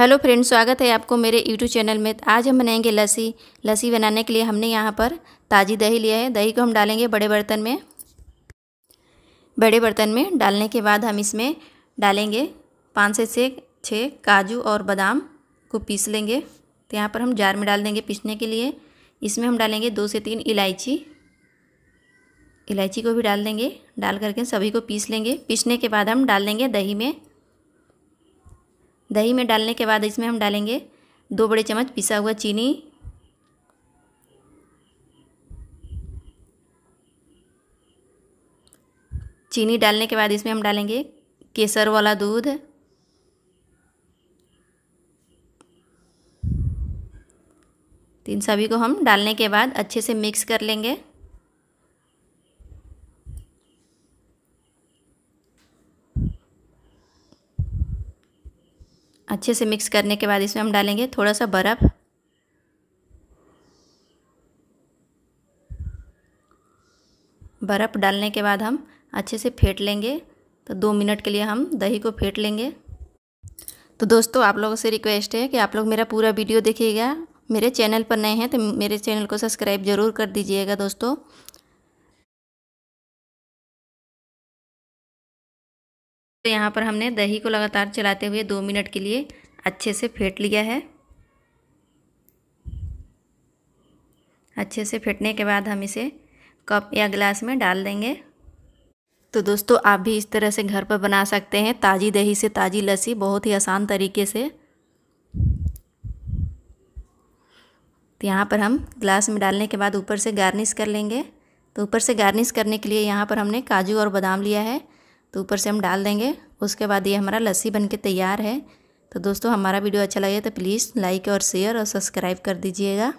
hello friends स्वागत है आपको मेरे यूट्यूब चैनल में आज हम बनाएंगे लस्सी लस्सी बनाने के लिए हमने यहाँ पर ताज़ी दही लिया है दही को हम डालेंगे बड़े बर्तन में बड़े बर्तन में डालने के बाद हम इसमें डालेंगे पाँच से से छः काजू और बादाम को पीस लेंगे तो यहाँ पर हम जार में डाल देंगे पीसने के लिए इसमें हम डालेंगे दो से तीन इलायची इलायची को भी डाल देंगे डाल करके सभी को पीस लेंगे पीसने के बाद हम डाल देंगे दही में दही में डालने के बाद इसमें हम डालेंगे दो बड़े चम्मच पिसा हुआ चीनी चीनी डालने के बाद इसमें हम डालेंगे केसर वाला दूध इन सभी को हम डालने के बाद अच्छे से मिक्स कर लेंगे अच्छे से मिक्स करने के बाद इसमें हम डालेंगे थोड़ा सा बर्फ़ बर्फ़ डालने के बाद हम अच्छे से फेंट लेंगे तो दो मिनट के लिए हम दही को फेंट लेंगे तो दोस्तों आप लोगों से रिक्वेस्ट है कि आप लोग मेरा पूरा वीडियो देखिएगा मेरे चैनल पर नए हैं तो मेरे चैनल को सब्सक्राइब ज़रूर कर दीजिएगा दोस्तों तो यहाँ पर हमने दही को लगातार चलाते हुए दो मिनट के लिए अच्छे से फेंट लिया है अच्छे से फेंटने के बाद हम इसे कप या गिलास में डाल देंगे तो दोस्तों आप भी इस तरह से घर पर बना सकते हैं ताज़ी दही से ताज़ी लस्सी बहुत ही आसान तरीके से तो यहाँ पर हम ग्लास में डालने के बाद ऊपर से गार्निश कर लेंगे तो ऊपर से गार्निश करने के लिए यहाँ पर हमने काजू और बादाम लिया है तो ऊपर से हम डाल देंगे उसके बाद ये हमारा लस्सी बन के तैयार है तो दोस्तों हमारा वीडियो अच्छा लगे तो प्लीज़ लाइक और शेयर और सब्सक्राइब कर दीजिएगा